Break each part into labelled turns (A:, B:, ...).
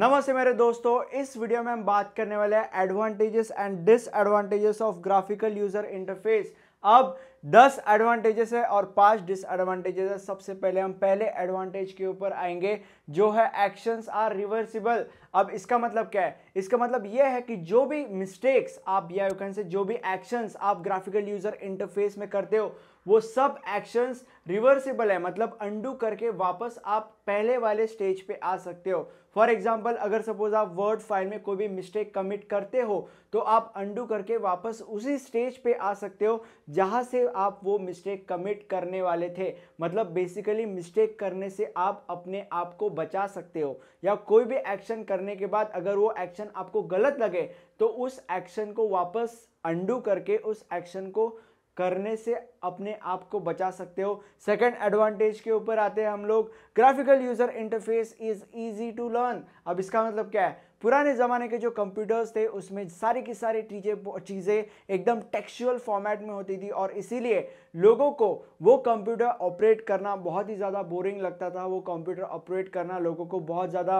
A: नमस्ते मेरे दोस्तों इस वीडियो में हम बात करने वाले हैं advantages and disadvantages of graphical user interface अब 10 एडवांटेजेस है और पांच डिसएडवांटेजेस है सबसे पहले हम पहले एडवांटेज के ऊपर आएंगे जो है एक्शंस आर रिवर्सिबल अब इसका मतलब क्या है इसका मतलब यह है कि जो भी मिस्टेक्स आप या से जो भी एक्शंस आप ग्राफिकल यूजर इंटरफेस में करते हो वो सब एक्शंस रिवर्सिबल है मतलब अंडू करके वापस आप पहले वाले स्टेज पे आ सकते हो फॉर एग्जाम्पल अगर सपोज आप वर्ड फाइल में कोई भी मिस्टेक कमिट करते हो तो आप अंडू करके वापस उसी स्टेज पे आ सकते हो जहाँ से आप वो मिस्टेक कमिट करने वाले थे मतलब बेसिकली मिस्टेक करने से आप अपने आप को बचा सकते हो या कोई भी एक्शन करने के बाद अगर वो एक्शन आपको गलत लगे तो उस एक्शन को वापस अंडू करके उस एक्शन को करने से अपने आप को बचा सकते हो सेकंड एडवांटेज के ऊपर आते हैं हम लोग graphical user interface is easy to learn अब इसका मतलब क्या है पुराने ज़माने के जो कंप्यूटर्स थे उसमें सारी की सारी चीज़ें चीज़ें एकदम टेक्सचुअल फॉर्मेट में होती थी और इसीलिए लोगों को वो कंप्यूटर ऑपरेट करना बहुत ही ज़्यादा बोरिंग लगता था वो कंप्यूटर ऑपरेट करना लोगों को बहुत ज़्यादा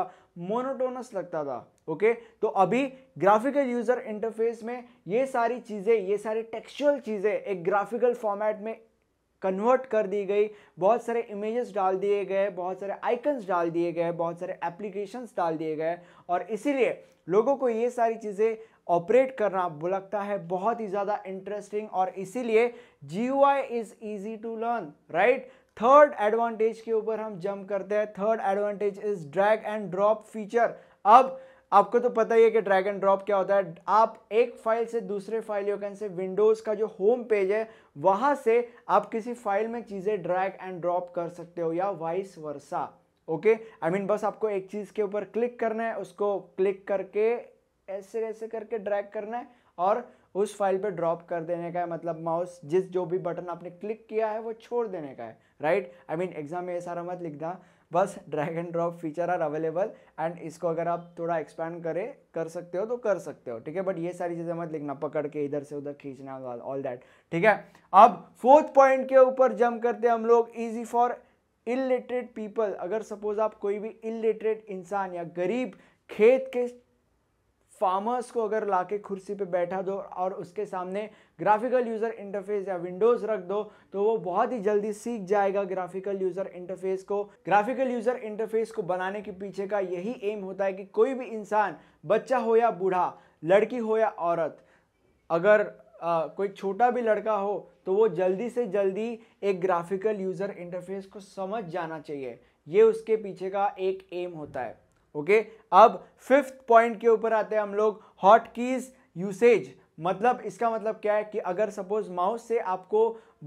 A: मोनोटोनस लगता था ओके तो अभी ग्राफिकल यूज़र इंटरफेस में ये सारी चीज़ें ये सारी टेक्सुअल चीज़ें एक ग्राफिकल फॉर्मेट में कन्वर्ट कर दी गई बहुत सारे इमेजेस डाल दिए गए बहुत सारे आइकन्स डाल दिए गए बहुत सारे एप्लीकेशंस डाल दिए गए और इसीलिए लोगों को ये सारी चीज़ें ऑपरेट करना लगता है बहुत ही ज़्यादा इंटरेस्टिंग और इसीलिए G I is easy to learn right third advantage के ऊपर हम जम करते हैं third advantage is drag and drop feature अब आपको तो पता ही है कि ड्रैग एंड ड्रॉप क्या होता है आप एक फाइल से दूसरे file you can say Windows का जो होम पेज है वहां से आप किसी फाइल में चीज़ें ड्रैग एंड ड्रॉप कर सकते हो या vice versa okay I mean बस आपको एक चीज़ के ऊपर क्लिक करना है उसको क्लिक करके ऐसे ऐसे करके ड्रैग करना है और उस फाइल पे ड्रॉप कर देने का है मतलब माउस जिस जो भी बटन आपने क्लिक किया है वो छोड़ देने का है राइट आई मीन एग्जाम में ये सारा मत लिखना बस drag and drop feature are available and इसको अगर आप थोड़ा एक्सपैंड करें कर सकते हो तो कर सकते हो ठीक है बट ये सारी चीज़ें मत लिखना पकड़ के इधर से उधर खींचना ऑल दैट ठीक है अब फोर्थ पॉइंट के ऊपर जम करते हैं हम लोग ईजी फॉर इलिटरेट पीपल अगर सपोज आप कोई भी इलिटरेट इंसान या गरीब खेत के फार्मर्स को अगर लाके कुर्सी पे बैठा दो और उसके सामने ग्राफिकल यूज़र इंटरफेस या विंडोज़ रख दो तो वो बहुत ही जल्दी सीख जाएगा ग्राफिकल यूज़र इंटरफेस को ग्राफिकल यूज़र इंटरफेस को बनाने के पीछे का यही एम होता है कि कोई भी इंसान बच्चा हो या बूढ़ा लड़की हो या औरत अगर आ, कोई छोटा भी लड़का हो तो वो जल्दी से जल्दी एक ग्राफिकल यूज़र इंटरफेस को समझ जाना चाहिए ये उसके पीछे का एक एम होता है ओके अब फिफ्थ पॉइंट के ऊपर आते हैं हम लोग हॉट कीज यूसेज मतलब इसका मतलब क्या है कि अगर सपोज माउस से आपको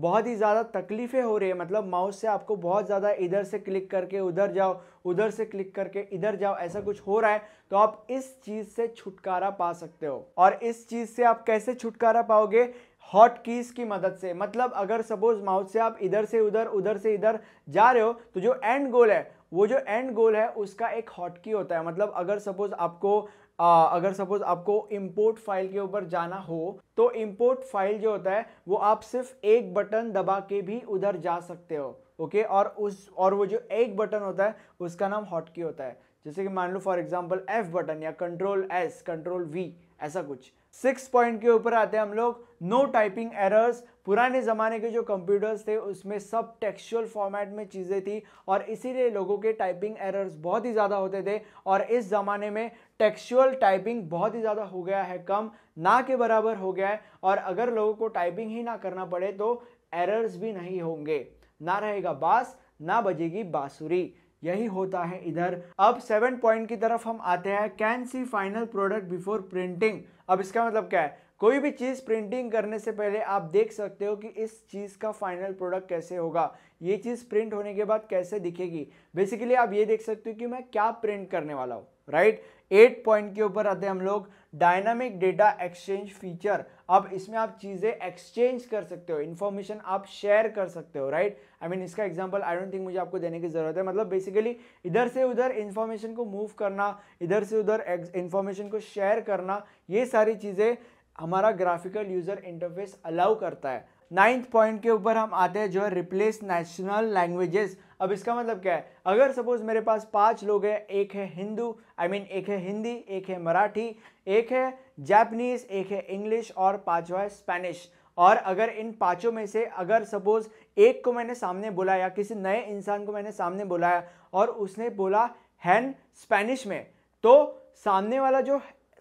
A: बहुत ही ज़्यादा तकलीफ़ें हो रही है मतलब माउस से आपको बहुत ज़्यादा इधर से क्लिक करके उधर जाओ उधर से क्लिक करके इधर जाओ ऐसा कुछ हो रहा है तो आप इस चीज़ से छुटकारा पा सकते हो और इस चीज़ से आप कैसे छुटकारा पाओगे हॉट कीज़ की मदद से मतलब अगर सपोज माउस से आप इधर से उधर उधर से इधर जा रहे हो तो जो एंड गोल है वो जो एंड गोल है उसका एक हॉटकी होता है मतलब अगर सपोज आपको आ, अगर सपोज आपको इंपोर्ट फाइल के ऊपर जाना हो तो इंपोर्ट फाइल जो होता है वो आप सिर्फ एक बटन दबा के भी उधर जा सकते हो ओके और उस और वो जो एक बटन होता है उसका नाम हॉटकी होता है जैसे कि मान लो फॉर एग्जाम्पल एफ बटन या कंट्रोल एस कंट्रोल वी ऐसा कुछ सिक्स पॉइंट के ऊपर आते हैं हम लोग नो टाइपिंग एरर्स पुराने ज़माने के जो कंप्यूटर्स थे उसमें सब टेक्सचुअल फॉर्मेट में चीज़ें थी और इसीलिए लोगों के टाइपिंग एरर्स बहुत ही ज़्यादा होते थे और इस ज़माने में टेक्सचुअल टाइपिंग बहुत ही ज़्यादा हो गया है कम ना के बराबर हो गया है और अगर लोगों को टाइपिंग ही ना करना पड़े तो एरर्स भी नहीं होंगे ना रहेगा बास ना बजेगी बाँसुरी यही होता है इधर अब सेवन पॉइंट की तरफ हम आते हैं can see final product before printing अब इसका मतलब क्या है कोई भी चीज़ प्रिंटिंग करने से पहले आप देख सकते हो कि इस चीज़ का फाइनल प्रोडक्ट कैसे होगा ये चीज़ प्रिंट होने के बाद कैसे दिखेगी बेसिकली आप ये देख सकते हो कि मैं क्या प्रिंट करने वाला हूँ राइट एट पॉइंट के ऊपर आते हैं हम लोग डायनामिक डेटा एक्सचेंज फीचर अब इसमें आप चीज़ें एक्सचेंज कर सकते हो इन्फॉर्मेशन आप शेयर कर सकते हो राइट आई मीन इसका एग्जांपल आई डोंट थिंक मुझे आपको देने की ज़रूरत है मतलब बेसिकली इधर से उधर इन्फॉर्मेशन को मूव करना इधर से उधर इन्फॉर्मेशन को शेयर करना ये सारी चीज़ें हमारा ग्राफिकल यूज़र इंटरफेस अलाउ करता है नाइन्थ पॉइंट के ऊपर हम आते हैं जो है रिप्लेस नेशनल लैंग्वेजेस अब इसका मतलब क्या है अगर सपोज मेरे पास पांच लोग हैं एक है Hindu I I mean mean, एक है हिंदी एक है मराठी एक है जापनीज एक है इंग्लिश और पांचवा है स्पेनिश और अगर इन पांचों में से अगर सपोज एक को मैंने सामने बुलाया किसी नए इंसान को मैंने सामने बुलाया और उसने बोला हैन स्पेनिश में तो सामने वाला जो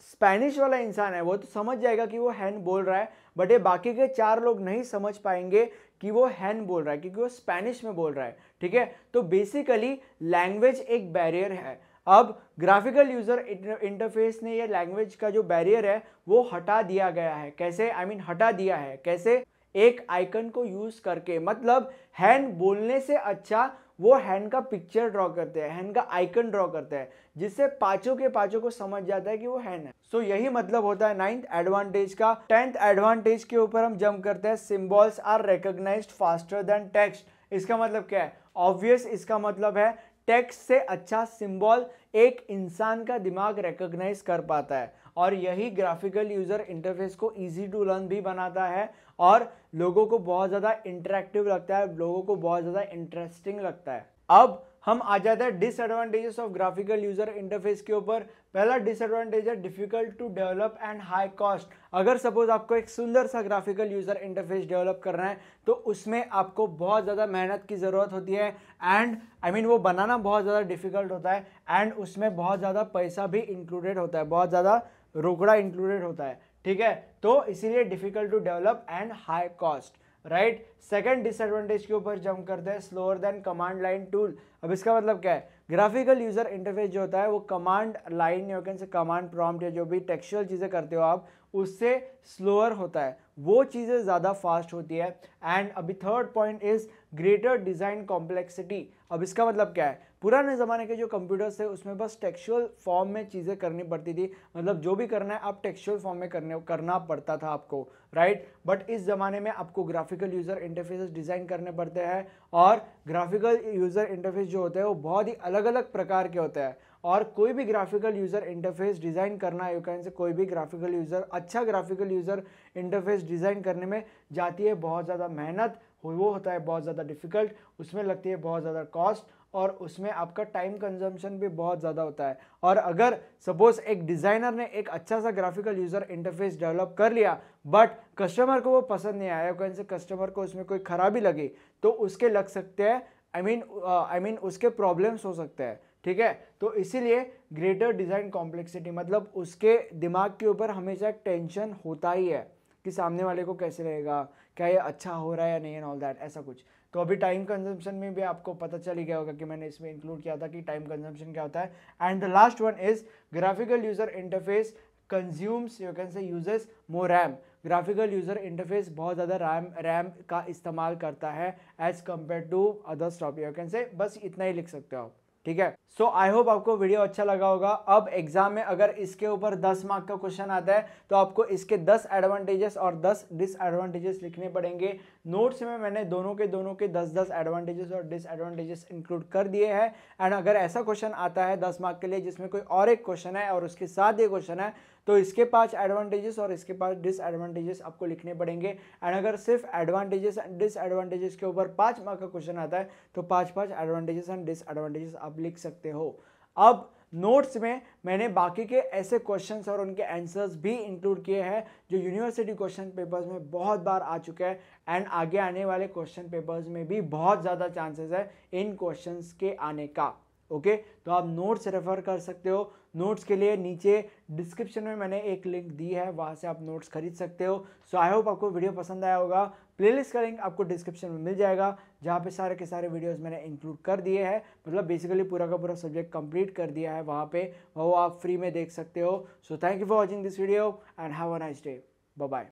A: स्पेनिश वाला इंसान है वो तो समझ जाएगा कि वो हैन बोल रहा है बट ये बाकी के चार लोग नहीं समझ पाएंगे कि वो हैन बोल रहा है क्योंकि वो स्पेनिश में बोल रहा है ठीक है तो बेसिकली लैंग्वेज एक बैरियर है अब ग्राफिकल यूज़र इंटरफेस ने ये लैंग्वेज का जो बैरियर है वो हटा दिया गया है कैसे आई I मीन mean, हटा दिया है कैसे एक आइकन को यूज़ करके मतलब हैंड बोलने से अच्छा वो हैंड का पिक्चर ड्रॉ करते हैं हैंड का आइकन ड्रॉ करते हैं जिससे पाचों के पाचों को समझ जाता है कि वो हैंड है सो so, यही मतलब होता है नाइन्थ एडवांटेज का टेंथ एडवांटेज के ऊपर हम जम करते हैं symbols are recognize faster than text इसका मतलब क्या है ऑब्वियस इसका मतलब है टेक्स्ट से अच्छा सिम्बॉल एक इंसान का दिमाग रिकोगनाइज कर पाता है और यही ग्राफिकल यूज़र इंटरफेस को इजी टू लर्न भी बनाता है और लोगों को बहुत ज़्यादा इंटरेक्टिव लगता है लोगों को बहुत ज़्यादा इंटरेस्टिंग लगता है अब हम आ जाते हैं disadvantages of graphical user interface के ऊपर पहला डिसएडवांटेज है difficult to develop and high cost अगर सपोज आपको एक सुंदर सा ग्राफिकल यूजर इंटरफेस डेवलप करना है तो उसमें आपको बहुत ज़्यादा मेहनत की ज़रूरत होती है एंड आई मीन वो बनाना बहुत ज़्यादा डिफिकल्ट होता है एंड उसमें बहुत ज़्यादा पैसा भी इंक्लूडेड होता है बहुत ज़्यादा रोकड़ा इंक्लूडेड होता है ठीक है तो इसीलिए difficult to develop and high cost right second disadvantage के ऊपर जम करते हैं slower than command line tool अब इसका मतलब क्या है ग्राफिकल यूजर इंटरफेस जो होता है वो कमांड लाइन या से कमांड प्रॉम्प्ट या जो भी टेक्सचुअल चीज़ें करते हो आप उससे स्लोअर होता है वो चीज़ें ज़्यादा फास्ट होती है एंड अभी third point is greater design complexity अब इसका मतलब क्या है पुराने ज़माने के जो कंप्यूटर्स थे उसमें बस टेक्सुअल फॉर्म में चीज़ें करनी पड़ती थी मतलब जो भी करना है आप टेक्सुअल फॉर्म में करने करना पड़ता था आपको राइट बट इस ज़माने में आपको ग्राफिकल यूज़र इंटरफेस डिज़ाइन करने पड़ते हैं और ग्राफिकल यूज़र इंटरफेस जो होते हैं वो बहुत ही अलग अलग प्रकार के होते हैं और कोई भी ग्राफिकल यूज़र इंटरफेस डिज़ाइन करना है कैन से कोई भी ग्राफिकल यूज़र अच्छा ग्राफिकल यूज़र इंटरफेस डिज़ाइन करने में जाती है बहुत ज़्यादा मेहनत वो होता है बहुत ज़्यादा डिफ़िकल्ट उसमें लगती है बहुत ज़्यादा कॉस्ट और उसमें आपका टाइम कंजम्पशन भी बहुत ज़्यादा होता है और अगर सपोज़ एक डिज़ाइनर ने एक अच्छा सा ग्राफिकल यूज़र इंटरफेस डेवलप कर लिया बट कस्टमर को वो पसंद नहीं आया कहीं से कस्टमर को उसमें कोई खराबी लगी तो उसके लग सकते हैं आई मीन आई मीन उसके प्रॉब्लम्स हो सकते हैं ठीक है तो इसीलिए ग्रेटर डिज़ाइन कॉम्प्लेक्सिटी मतलब उसके दिमाग के ऊपर हमेशा टेंशन होता ही है कि सामने वाले को कैसे रहेगा क्या ये अच्छा हो रहा है या नहीं एंड ऑल दैट ऐसा कुछ तो अभी टाइम कंजम्पशन में भी आपको पता चल ही गया होगा कि मैंने इसमें इंक्लूड किया था कि टाइम कंजम्पशन क्या होता है and the last one is graphical user interface consumes you can say uses more RAM graphical user interface बहुत ज़्यादा रैम रैम का इस्तेमाल करता है as compared to other stop you can say बस इतना ही लिख सकते हो आप ठीक है सो आई होप आपको वीडियो अच्छा लगा होगा अब एग्जाम में अगर इसके ऊपर 10 मार्क का क्वेश्चन आता है तो आपको इसके 10 एडवांटेजेस और 10 डिसएडवांटेजेस लिखने पड़ेंगे नोट्स में मैंने दोनों के दोनों के 10-10 एडवांटेजेस और डिसएडवांटेजेस इंक्लूड कर दिए हैं एंड अगर ऐसा क्वेश्चन आता है दस मार्क के लिए जिसमें कोई और एक क्वेश्चन है और उसके साथ ये क्वेश्चन है तो इसके पास एडवांटेजेस और इसके पास डिसएडवांटेजेस आपको लिखने पड़ेंगे एंड अगर सिर्फ एडवांटेजेस एंड डिसएडवांटेजेस के ऊपर पाँच मार्क का क्वेश्चन आता है तो पाँच पाँच एडवांटेजेस एंड डिसएडवांटेजेस आप लिख सकते हो अब नोट्स में मैंने बाकी के ऐसे क्वेश्चंस और उनके आंसर्स भी इंक्लूड किए हैं जो यूनिवर्सिटी क्वेश्चन पेपर्स में बहुत बार आ चुके हैं एंड आगे आने वाले क्वेश्चन पेपर्स में भी बहुत ज़्यादा चांसेस है इन क्वेश्चंस के आने का ओके तो आप नोट्स रेफर कर सकते हो नोट्स के लिए नीचे डिस्क्रिप्शन में मैंने एक लिंक दी है वहाँ से आप नोट्स खरीद सकते हो सो आई होप आपको वीडियो पसंद आया होगा प्लेलिस्ट का लिंक आपको डिस्क्रिप्शन में मिल जाएगा जहाँ पे सारे के सारे वीडियोस मैंने इंक्लूड कर दिए हैं मतलब बेसिकली पूरा का पूरा सब्जेक्ट कंप्लीट कर दिया है वहाँ पर वो आप फ्री में देख सकते हो so thank you for watching this video and have a nice day bye